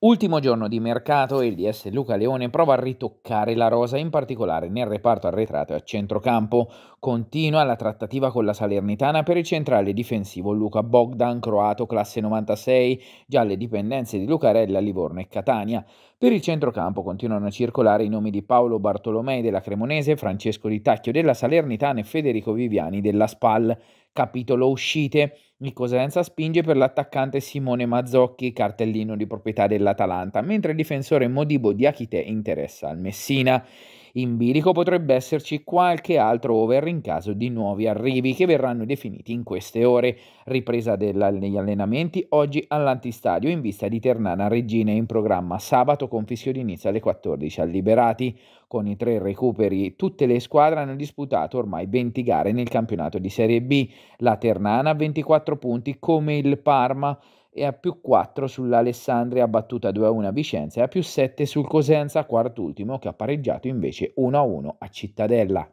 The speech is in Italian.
Ultimo giorno di mercato e il DS Luca Leone prova a ritoccare la rosa, in particolare nel reparto arretrato e a centrocampo. Continua la trattativa con la Salernitana per il centrale difensivo Luca Bogdan, croato classe 96, già alle dipendenze di Lucarella, Livorno e Catania. Per il centrocampo continuano a circolare i nomi di Paolo Bartolomei della Cremonese, Francesco Di Tacchio della Salernitana e Federico Viviani della Spal. Capitolo uscite. Il Cosenza spinge per l'attaccante Simone Mazzocchi, cartellino di proprietà dell'Atalanta, mentre il difensore Modibo di Diachite interessa al Messina. In bilico potrebbe esserci qualche altro over in caso di nuovi arrivi che verranno definiti in queste ore. Ripresa degli allenamenti oggi all'antistadio in vista di Ternana Regina in programma sabato con Fischiorinizza alle 14 al Liberati. Con i tre recuperi tutte le squadre hanno disputato ormai 20 gare nel campionato di Serie B. La Ternana 24 punti come il Parma e a più 4 sull'Alessandria battuta 2-1 a Vicenza e a più 7 sul Cosenza, quart'ultimo, che ha pareggiato invece 1-1 a Cittadella.